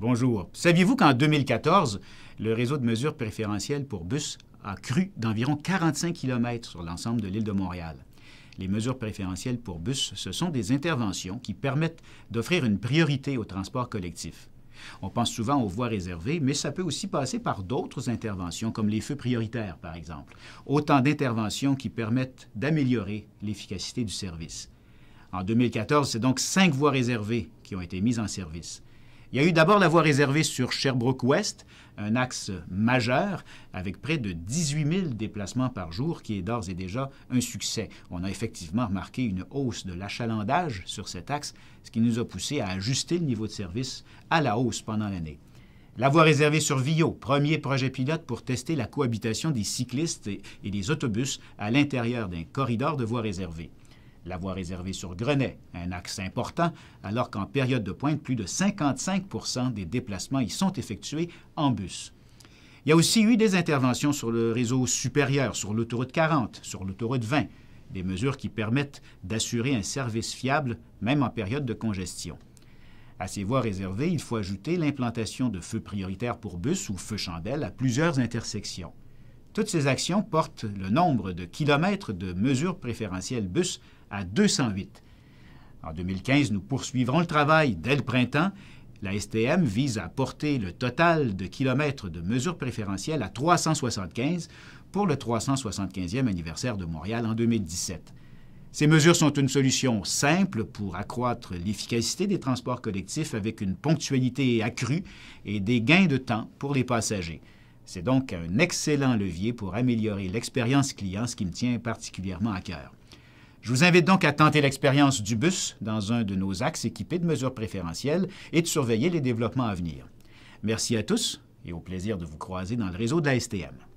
Bonjour. Saviez-vous qu'en 2014, le réseau de mesures préférentielles pour bus a cru d'environ 45 km sur l'ensemble de l'île de Montréal? Les mesures préférentielles pour bus, ce sont des interventions qui permettent d'offrir une priorité au transport collectif. On pense souvent aux voies réservées, mais ça peut aussi passer par d'autres interventions, comme les feux prioritaires, par exemple. Autant d'interventions qui permettent d'améliorer l'efficacité du service. En 2014, c'est donc cinq voies réservées qui ont été mises en service. Il y a eu d'abord la voie réservée sur Sherbrooke-Ouest, un axe majeur avec près de 18 000 déplacements par jour qui est d'ores et déjà un succès. On a effectivement remarqué une hausse de l'achalandage sur cet axe, ce qui nous a poussé à ajuster le niveau de service à la hausse pendant l'année. La voie réservée sur VIO, premier projet pilote pour tester la cohabitation des cyclistes et, et des autobus à l'intérieur d'un corridor de voie réservée. La voie réservée sur Grenet, un axe important, alors qu'en période de pointe, plus de 55 des déplacements y sont effectués en bus. Il y a aussi eu des interventions sur le réseau supérieur, sur l'autoroute 40, sur l'autoroute 20, des mesures qui permettent d'assurer un service fiable même en période de congestion. À ces voies réservées, il faut ajouter l'implantation de feux prioritaires pour bus ou feux chandelles à plusieurs intersections. Toutes ces actions portent le nombre de kilomètres de mesures préférentielles bus à 208. En 2015, nous poursuivrons le travail dès le printemps. La STM vise à porter le total de kilomètres de mesures préférentielles à 375 pour le 375e anniversaire de Montréal en 2017. Ces mesures sont une solution simple pour accroître l'efficacité des transports collectifs avec une ponctualité accrue et des gains de temps pour les passagers. C'est donc un excellent levier pour améliorer l'expérience client, ce qui me tient particulièrement à cœur. Je vous invite donc à tenter l'expérience du bus dans un de nos axes équipés de mesures préférentielles et de surveiller les développements à venir. Merci à tous et au plaisir de vous croiser dans le réseau de la STM.